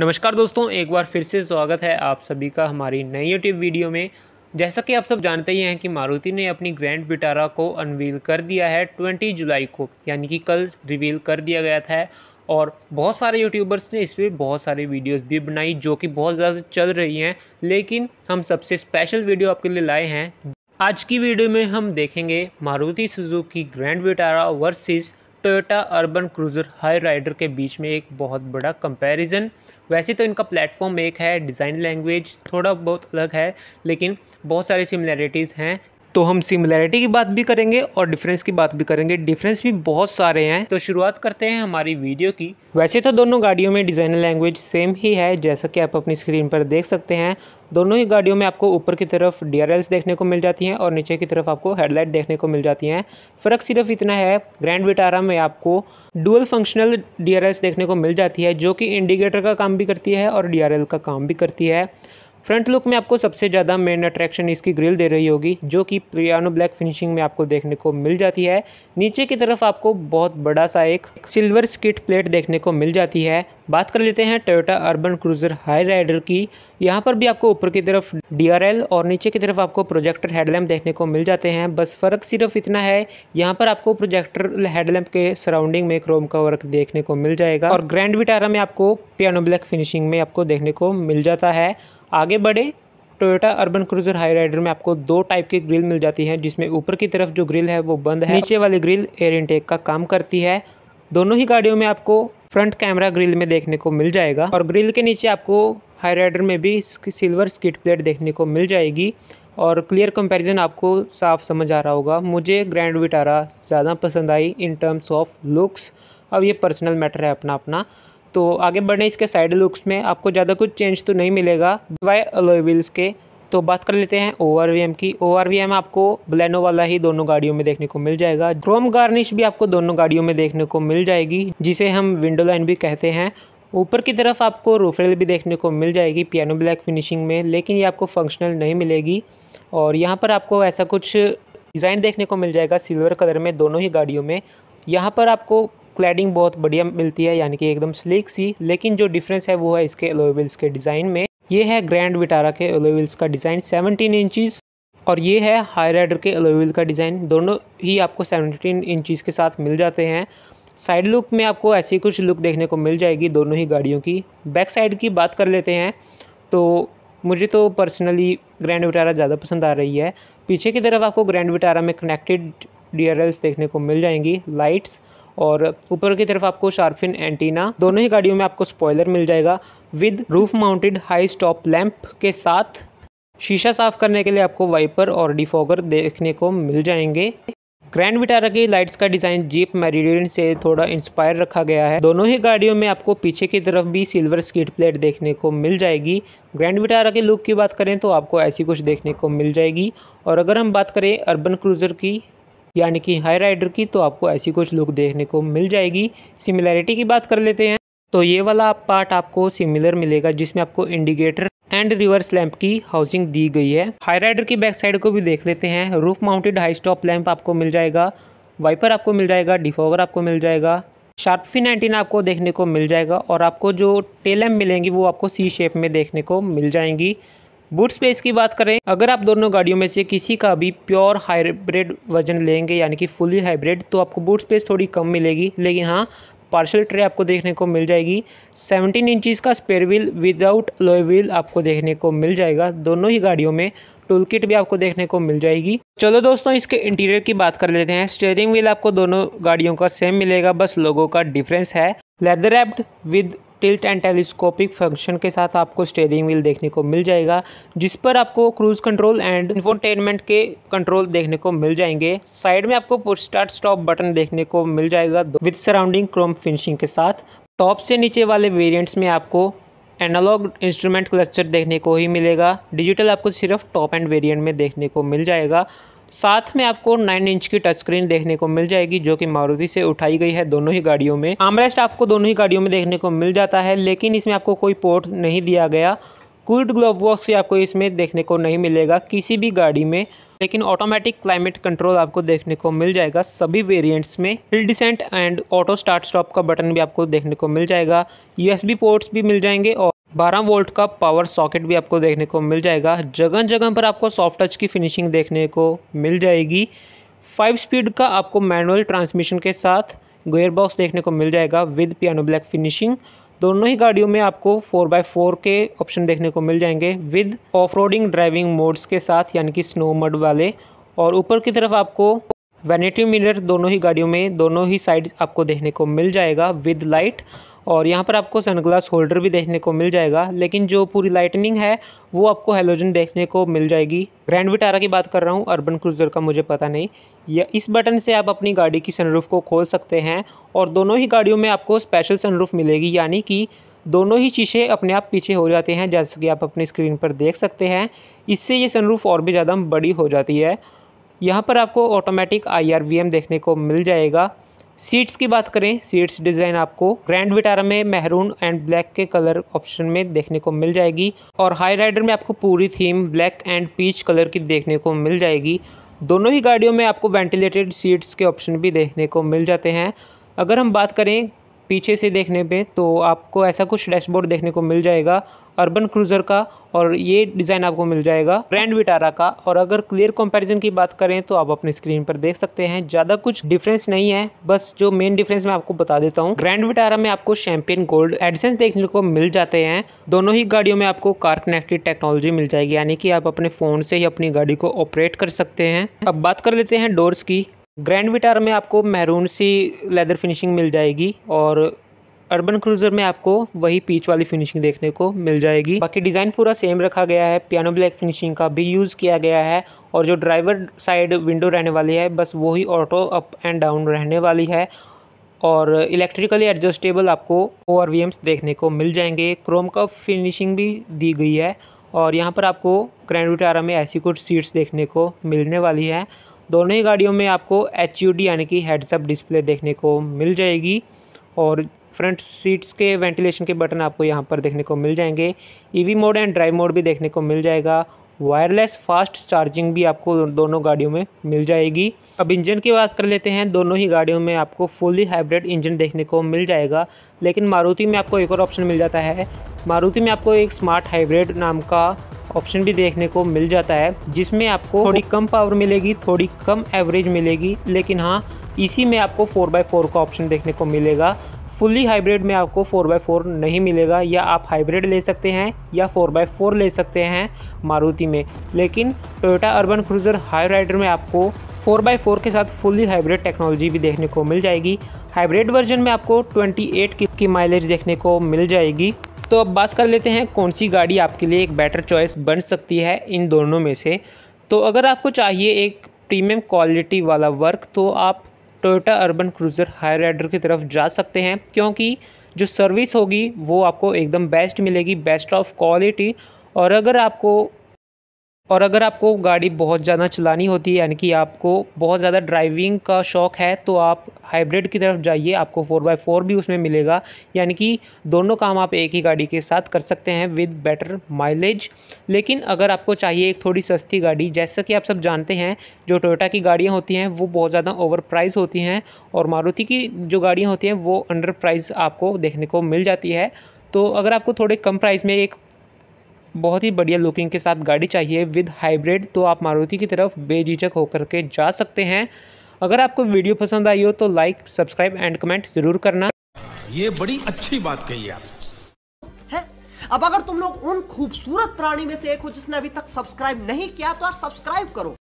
नमस्कार दोस्तों एक बार फिर से स्वागत है आप सभी का हमारी नई यूट्यूब वीडियो में जैसा कि आप सब जानते ही हैं कि मारुति ने अपनी ग्रैंड विटारा को अनवील कर दिया है 20 जुलाई को यानी कि कल रिवील कर दिया गया था और बहुत सारे यूट्यूबर्स ने इस पर बहुत सारे वीडियोस भी बनाई जो कि बहुत ज़्यादा चल रही हैं लेकिन हम सबसे स्पेशल वीडियो आपके लिए लाए हैं आज की वीडियो में हम देखेंगे Maruti Suzuki Grand Vitara versus Toyota Urban Cruiser Hyryder के बीच में एक बहुत बड़ा कंपैरिजन वैसे तो इनका प्लेटफॉर्म एक है डिज़ाइन लैंग्वेज थोड़ा बहुत अलग है लेकिन बहुत सारी सिमिलैरिटीज़ हैं तो हम सिमिलैरिटी की बात भी करेंगे और डिफरेंस की बात भी करेंगे डिफरेंस भी बहुत सारे हैं तो शुरुआत करते हैं हमारी वीडियो की वैसे तो दोनों गाड़ियों में डिज़ाइन लैंग्वेज सेम ही है जैसा कि आप अपनी स्क्रीन पर देख सकते हैं दोनों ही गाड़ियों में आपको ऊपर की तरफ डी देखने को मिल जाती हैं और नीचे की तरफ आपको हेडलाइट देखने को मिल जाती हैं फ़र्क सिर्फ इतना है ग्रैंड विटारा में आपको डुअल फंक्शनल डी देखने को मिल जाती है जो कि इंडिकेटर का काम भी करती है और डी का काम भी करती है फ्रंट लुक में आपको सबसे ज़्यादा मेन अट्रैक्शन इसकी ग्रिल दे रही होगी जो कि पियानो ब्लैक फिनिशिंग में आपको देखने को मिल जाती है नीचे की तरफ आपको बहुत बड़ा सा एक सिल्वर स्किट प्लेट देखने को मिल जाती है बात कर लेते हैं Toyota Urban Cruiser Hyryder की यहाँ पर भी आपको ऊपर की तरफ डी और नीचे की तरफ आपको प्रोजेक्टर हेडलैम्प देखने को मिल जाते हैं बस फ़र्क सिर्फ इतना है यहाँ पर आपको प्रोजेक्टर हेडलैम्प के सराउंडिंग में क्रोम का वर्क देखने को मिल जाएगा और ग्रैंड विटारा में आपको पियानो ब्लैक फिनिशिंग में आपको देखने को मिल जाता है आगे बढ़े Toyota Urban Cruiser Hyryder में आपको दो टाइप की ग्रिल मिल जाती है जिसमें ऊपर की तरफ जो ग्रिल है वो बंद है नीचे वाली ग्रिल एयर इनटेक का काम करती है दोनों ही गाड़ियों में आपको फ्रंट कैमरा ग्रिल में देखने को मिल जाएगा और ग्रिल के नीचे आपको हाई राइडर में भी सिल्वर स्कीट प्लेट देखने को मिल जाएगी और क्लियर कंपैरिजन आपको साफ समझ आ रहा होगा मुझे ग्रैंड विटारा ज़्यादा पसंद आई इन टर्म्स ऑफ लुक्स अब ये पर्सनल मैटर है अपना अपना तो आगे बढ़ने इसके साइड लुक्स में आपको ज़्यादा कुछ चेंज तो नहीं मिलेगा बाय अलोई के तो बात कर लेते हैं ओवर की ओवर आपको ब्लैनो वाला ही दोनों गाड़ियों में देखने को मिल जाएगा क्रोम गार्निश भी आपको दोनों गाड़ियों में देखने को मिल जाएगी जिसे हम विंडो लाइन भी कहते हैं ऊपर की तरफ आपको रूफरेल भी देखने को मिल जाएगी पियानो ब्लैक फिनिशिंग में लेकिन ये आपको फंक्शनल नहीं मिलेगी और यहाँ पर आपको ऐसा कुछ डिज़ाइन देखने को मिल जाएगा सिल्वर कलर में दोनों ही गाड़ियों में यहाँ पर आपको क्लैडिंग बहुत बढ़िया मिलती है यानी कि एकदम स्लीक सी लेकिन जो डिफरेंस है वो है इसके एलोवेल्स के डिज़ाइन में ये है ग्रैंड विटारा के एलोवेल्स का डिज़ाइन 17 इंचज़ और ये है हाई राइडर के एलोवेल का डिज़ाइन दोनों ही आपको 17 इंचज़ के साथ मिल जाते हैं साइड लुक में आपको ऐसी कुछ लुक देखने को मिल जाएगी दोनों ही गाड़ियों की बैक साइड की बात कर लेते हैं तो मुझे तो पर्सनली ग्रैंड विटारा ज़्यादा पसंद आ रही है पीछे की तरफ आपको ग्रैंड विटारा में कनेक्टेड डी देखने को मिल जाएंगी लाइट्स और ऊपर की तरफ आपको शार्फिन एंटीना दोनों ही गाड़ियों में आपको स्पॉयलर मिल जाएगा with roof mounted high stop lamp के साथ शीशा साफ करने के लिए आपको वाइपर और डिफॉगर देखने को मिल जाएंगे ग्रैंड विटारा की लाइट्स का डिज़ाइन जीप मेरिडियन से थोड़ा इंस्पायर रखा गया है दोनों ही गाड़ियों में आपको पीछे की तरफ भी सिल्वर स्कीट प्लेट देखने को मिल जाएगी ग्रैंड विटारा के लुक की बात करें तो आपको ऐसी कुछ देखने को मिल जाएगी और अगर हम बात करें अर्बन क्रूज़र की यानी कि हाई राइडर की तो आपको ऐसी कुछ लुक देखने को मिल जाएगी सिमिलैरिटी की बात कर लेते हैं तो ये वाला पार्ट आपको सिमिलर मिलेगा जिसमें आपको इंडिकेटर एंड रिवर्स लैंप की हाउसिंग दी गई है हाई राइडर की बैक साइड को भी देख लेते हैं roof mounted high stop lamp आपको मिल जाएगा वाइपर आपको मिल जाएगा डिफॉगर आपको मिल जाएगा शार्प नाइनटीन आपको देखने को मिल जाएगा और आपको जो टेल लैम्प मिलेंगी वो आपको सी शेप में देखने को मिल जाएंगी बूट स्पेस की बात करें अगर आप दोनों गाड़ियों में से किसी का भी प्योर हाइब्रिड वर्जन लेंगे यानी कि फुली हाइब्रिड तो आपको बूट स्पेस थोड़ी कम मिलेगी लेकिन हाँ पार्सल ट्रे आपको देखने को मिल जाएगी 17 इंचज़ का spare wheel without alloy wheel आपको देखने को मिल जाएगा दोनों ही गाड़ियों में टूल किट भी आपको देखने को मिल जाएगी चलो दोस्तों इसके इंटीरियर की बात कर लेते हैं स्टेयरिंग व्हील आपको दोनों गाड़ियों का सेम मिलेगा बस लोगों का डिफरेंस है leather wrapped with tilt and telescopic function के साथ आपको स्टेयरिंग व्हील देखने को मिल जाएगा जिस पर आपको क्रूज़ कंट्रोल एंड इन्फोटेनमेंट के कंट्रोल देखने को मिल जाएंगे साइड में आपको स्टार्ट स्टॉप बटन देखने को मिल जाएगा विद सराउंडिंग क्रोम फिनिशिंग के साथ टॉप से नीचे वाले वेरियंट्स में आपको एनालॉग इंस्ट्रूमेंट क्लस्टर देखने को ही मिलेगा डिजिटल आपको सिर्फ टॉप एंड वेरियंट में देखने को मिल जाएगा साथ में आपको 9 इंच की टच स्क्रीन देखने को मिल जाएगी जो कि मारुति से उठाई गई है दोनों ही गाड़ियों में आमरेस्ट आपको दोनों ही गाड़ियों में देखने को मिल जाता है लेकिन इसमें आपको कोई पोर्ट नहीं दिया गया कूल्ड ग्लोव बॉक्स आपको इसमें देखने को नहीं मिलेगा किसी भी गाड़ी में लेकिन ऑटोमेटिक क्लाइमेट कंट्रोल आपको देखने को मिल जाएगा सभी वेरिएंट्स में hill descent and auto start stop का बटन भी आपको देखने को मिल जाएगा यूएसबी पोर्ट्स भी मिल जाएंगे और बारह वोल्ट का पावर सॉकेट भी आपको देखने को मिल जाएगा जगह जगह पर आपको सॉफ्ट टच की फिनिशिंग देखने को मिल जाएगी फाइव स्पीड का आपको मैनुअल ट्रांसमिशन के साथ गेयर बॉक्स देखने को मिल जाएगा विद पियानो ब्लैक फिनिशिंग दोनों ही गाड़ियों में आपको फोर बाय फोर के ऑप्शन देखने को मिल जाएंगे विद ऑफ ड्राइविंग मोड्स के साथ यानी कि स्नो मड वाले और ऊपर की तरफ आपको वैनिटी मिरर दोनों ही गाड़ियों में दोनों ही साइड आपको देखने को मिल जाएगा विद लाइट और यहाँ पर आपको सनग्लास होल्डर भी देखने को मिल जाएगा लेकिन जो पूरी लाइटनिंग है वो आपको हेलोजन देखने को मिल जाएगी ग्रैंड विटारा की बात कर रहा हूँ अर्बन क्रूज़र का मुझे पता नहीं या इस बटन से आप अपनी गाड़ी की सनरूफ़ को खोल सकते हैं और दोनों ही गाड़ियों में आपको स्पेशल सनरूफ़ मिलेगी यानी कि दोनों ही शीशे अपने आप पीछे हो जाते हैं जैसे कि आप अपनी स्क्रीन पर देख सकते हैं इससे ये सनरूफ और भी ज़्यादा बड़ी हो जाती है यहाँ पर आपको ऑटोमेटिक आई देखने को मिल जाएगा सीट्स की बात करें सीट्स डिज़ाइन आपको ग्रैंड विटारा में मेहरून एंड ब्लैक के कलर ऑप्शन में देखने को मिल जाएगी और हाई राइडर में आपको पूरी theme black and peach colour की देखने को मिल जाएगी दोनों ही गाड़ियों में आपको वेंटिलेटेड सीट्स के ऑप्शन भी देखने को मिल जाते हैं अगर हम बात करें पीछे से देखने पे तो आपको ऐसा कुछ डैशबोर्ड देखने को मिल जाएगा अर्बन क्रूज़र का और ये डिज़ाइन आपको मिल जाएगा ब्रांड विटारा का और अगर क्लियर कंपैरिजन की बात करें तो आप अपनी स्क्रीन पर देख सकते हैं ज़्यादा कुछ डिफरेंस नहीं है बस जो मेन डिफरेंस मैं आपको बता देता हूँ ग्रैंड विटारा में आपको शैम्पियन गोल्ड एडसेंस देखने को मिल जाते हैं दोनों ही गाड़ियों में आपको कार कनेक्टेड टेक्नोलॉजी मिल जाएगी यानी कि आप अपने फ़ोन से ही अपनी गाड़ी को ऑपरेट कर सकते हैं अब बात कर लेते हैं डोर्स की ग्रैंड विटार में आपको मैरून सी लेदर फिनिशिंग मिल जाएगी और अर्बन क्रूज़र में आपको वही पीच वाली फिनिशिंग देखने को मिल जाएगी बाकी डिज़ाइन पूरा सेम रखा गया है पियानो ब्लैक फिनिशिंग का भी यूज़ किया गया है और जो ड्राइवर साइड विंडो रहने वाली है बस वही ऑटो अप एंड डाउन रहने वाली है और इलेक्ट्रिकली एडजस्टेबल आपको ओ आर देखने को मिल जाएंगे क्रोम का फिनिशिंग भी दी गई है और यहाँ पर आपको ग्रैंड विटारा में ऐसी कुछ सीट्स देखने को मिलने वाली है दोनों ही गाड़ियों में आपको एच यानी कि हेडसअप डिस्प्ले देखने को मिल जाएगी और फ्रंट सीट्स के वेंटिलेशन के बटन आपको यहाँ पर देखने को मिल जाएंगे EV mode and drive mode भी देखने को मिल जाएगा वायरलेस फास्ट चार्जिंग भी आपको दोनों गाड़ियों में मिल जाएगी अब इंजन की बात कर लेते हैं दोनों ही गाड़ियों में आपको फुली हाइब्रिड इंजन देखने को मिल जाएगा लेकिन मारुति में आपको एक और ऑप्शन मिल जाता है मारुति में आपको एक स्मार्ट हाइब्रिड नाम का ऑप्शन भी देखने को मिल जाता है जिसमें आपको थोड़ी कम पावर मिलेगी थोड़ी कम एवरेज मिलेगी लेकिन हाँ इसी में आपको फोर बाई फोर का ऑप्शन देखने को मिलेगा फुली हाइब्रिड में आपको फोर बाई फोर नहीं मिलेगा या आप हाइब्रिड ले सकते हैं या फोर बाई फोर ले सकते हैं मारुति में लेकिन Toyota Urban Cruiser Hyryder में आपको फोर बाई फोर के साथ फुली हाइब्रिड टेक्नोलॉजी भी देखने को मिल जाएगी हाइब्रिड वर्जन में आपको 28 की माइलेज देखने को मिल जाएगी तो अब बात कर लेते हैं कौन सी गाड़ी आपके लिए एक बेटर चॉइस बन सकती है इन दोनों में से तो अगर आपको चाहिए एक प्रीमियम क्वालिटी वाला वर्क तो आप Toyota Urban Cruiser Hyryder की तरफ जा सकते हैं क्योंकि जो सर्विस होगी वो आपको एकदम बेस्ट मिलेगी बेस्ट ऑफ क्वालिटी और अगर आपको और अगर आपको गाड़ी बहुत ज़्यादा चलानी होती है यानी कि आपको बहुत ज़्यादा ड्राइविंग का शौक़ है तो आप हाइब्रिड की तरफ जाइए आपको फ़ोर बाई फोर भी उसमें मिलेगा यानी कि दोनों काम आप एक ही गाड़ी के साथ कर सकते हैं विद बेटर माइलेज लेकिन अगर आपको चाहिए एक थोड़ी सस्ती गाड़ी जैसा कि आप सब जानते हैं जो टोयोटा की गाड़ियाँ होती हैं वो बहुत ज़्यादा ओवर प्राइज होती हैं और मारुति की जो गाड़ियाँ होती हैं वो अंडर प्राइज़ आपको देखने को मिल जाती है तो अगर आपको थोड़े कम प्राइस में एक बहुत ही बढ़िया लुकिंग के साथ गाड़ी चाहिए विद हाइब्रिड तो आप मारुति की तरफ बेझिझक होकर के जा सकते हैं अगर आपको वीडियो पसंद आई हो तो लाइक सब्सक्राइब एंड कमेंट ज़रूर करना ये बड़ी अच्छी बात कही आप अब अगर तुम लोग उन खूबसूरत प्राणी में से एक हो जिसने अभी तक सब्सक्राइब नहीं किया तो आप सब्सक्राइब करो